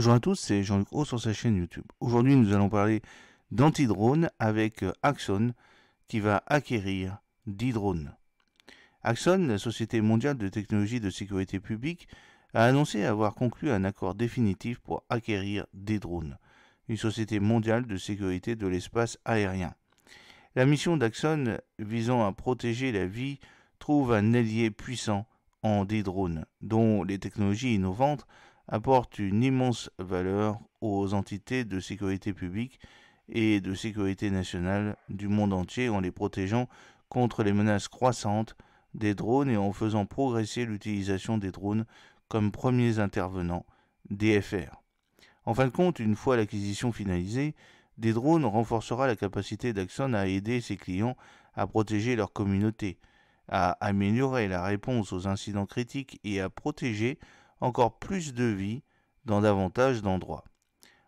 Bonjour à tous, c'est Jean-Luc Haut sur sa chaîne YouTube. Aujourd'hui, nous allons parler d'anti-drone avec euh, Axon qui va acquérir d drones. Axon, la Société mondiale de technologie de sécurité publique, a annoncé avoir conclu un accord définitif pour acquérir des drones, une société mondiale de sécurité de l'espace aérien. La mission d'Axon visant à protéger la vie trouve un allié puissant en des drones, dont les technologies innovantes apporte une immense valeur aux entités de sécurité publique et de sécurité nationale du monde entier en les protégeant contre les menaces croissantes des drones et en faisant progresser l'utilisation des drones comme premiers intervenants DFR. En fin de compte, une fois l'acquisition finalisée, des drones renforcera la capacité d'Axon à aider ses clients à protéger leur communauté, à améliorer la réponse aux incidents critiques et à protéger encore plus de vie dans davantage d'endroits.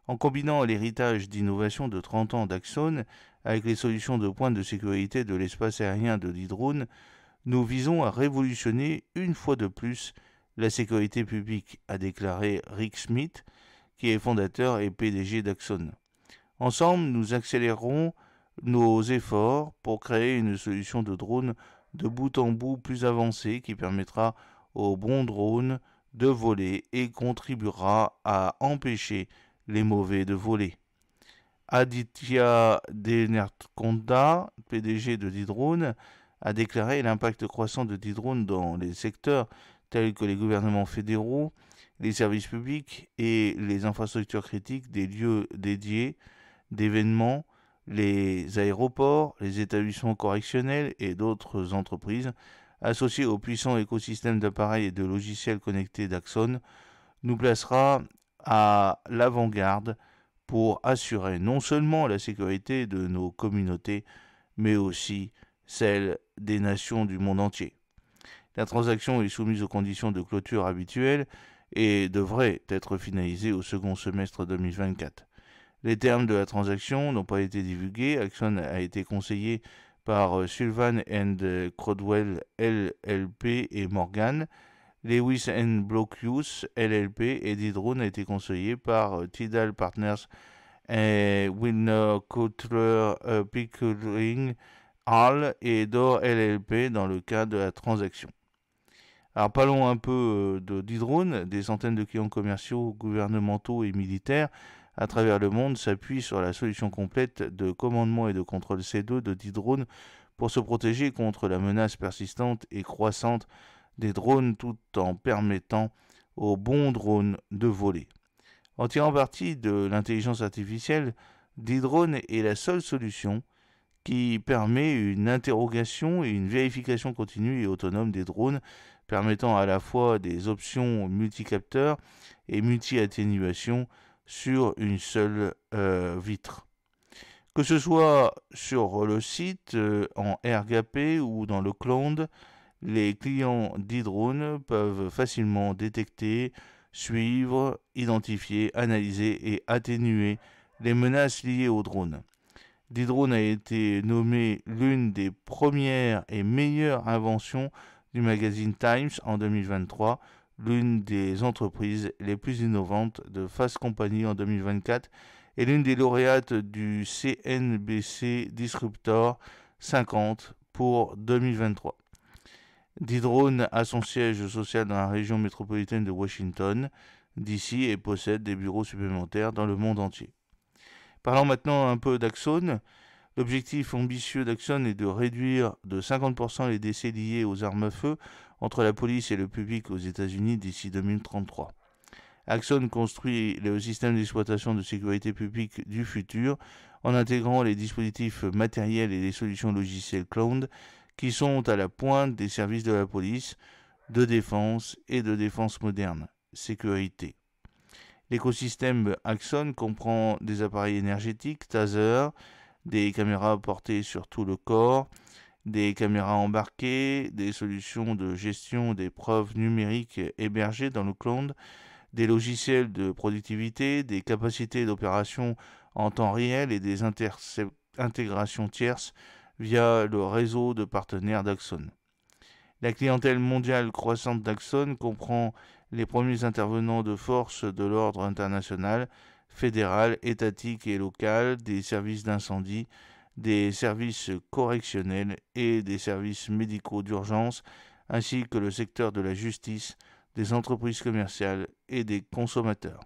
En combinant l'héritage d'innovation de 30 ans d'Axone avec les solutions de pointe de sécurité de l'espace aérien de l'Hydrone, nous visons à révolutionner une fois de plus la sécurité publique, a déclaré Rick Smith, qui est fondateur et PDG d'Axone. Ensemble, nous accélérerons nos efforts pour créer une solution de drone de bout en bout plus avancée qui permettra aux bons drones de voler et contribuera à empêcher les mauvais de voler. Aditya Denertkonda, PDG de Didrone, a déclaré l'impact croissant de Didrone dans les secteurs tels que les gouvernements fédéraux, les services publics et les infrastructures critiques des lieux dédiés d'événements, les aéroports, les établissements correctionnels et d'autres entreprises associé au puissant écosystème d'appareils et de logiciels connectés d'Axon, nous placera à l'avant-garde pour assurer non seulement la sécurité de nos communautés, mais aussi celle des nations du monde entier. La transaction est soumise aux conditions de clôture habituelles et devrait être finalisée au second semestre 2024. Les termes de la transaction n'ont pas été divulgués. Axon a été conseillé par euh, Sylvan and euh, Crodwell LLP et Morgan. Lewis and LLP et Didrone a été conseillé par euh, Tidal Partners et Wilner Cutler Pickering Hall et Dor LLP dans le cas de la transaction. Alors parlons un peu de Didrone, des centaines de clients commerciaux, gouvernementaux et militaires à travers le monde s'appuie sur la solution complète de commandement et de contrôle C2 de 10 drones pour se protéger contre la menace persistante et croissante des drones tout en permettant aux bons drones de voler. En tirant parti de l'intelligence artificielle, D-Drone est la seule solution qui permet une interrogation et une vérification continue et autonome des drones, permettant à la fois des options multicapteurs et multi-atténuation sur une seule euh, vitre. Que ce soit sur le site, euh, en RGP ou dans le cloud, les clients de peuvent facilement détecter, suivre, identifier, analyser et atténuer les menaces liées aux drones. d drone a été nommé l'une des premières et meilleures inventions du magazine Times en 2023 l'une des entreprises les plus innovantes de Fast Company en 2024 et l'une des lauréates du CNBC Disruptor 50 pour 2023. Didrone a son siège social dans la région métropolitaine de Washington, d'ici, et possède des bureaux supplémentaires dans le monde entier. Parlons maintenant un peu d'Axone. L'objectif ambitieux d'Axon est de réduire de 50% les décès liés aux armes à feu entre la police et le public aux États-Unis d'ici 2033. Axon construit le système d'exploitation de sécurité publique du futur en intégrant les dispositifs matériels et les solutions logicielles cloud qui sont à la pointe des services de la police, de défense et de défense moderne. Sécurité. L'écosystème Axon comprend des appareils énergétiques, tasers, des caméras portées sur tout le corps, des caméras embarquées, des solutions de gestion des preuves numériques hébergées dans le cloud, des logiciels de productivité, des capacités d'opération en temps réel et des intégrations tierces via le réseau de partenaires d'Axon. La clientèle mondiale croissante d'Axon comprend les premiers intervenants de force de l'ordre international, fédéral, étatique et local, des services d'incendie, des services correctionnels et des services médicaux d'urgence, ainsi que le secteur de la justice, des entreprises commerciales et des consommateurs.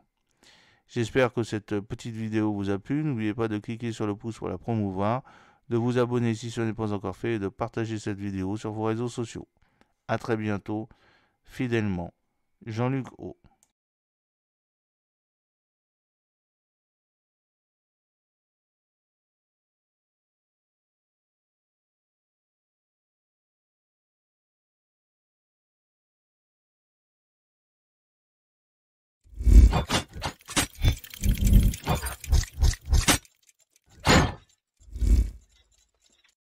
J'espère que cette petite vidéo vous a plu. N'oubliez pas de cliquer sur le pouce pour la promouvoir, de vous abonner si ce n'est pas encore fait et de partager cette vidéo sur vos réseaux sociaux. A très bientôt, fidèlement, Jean-Luc O.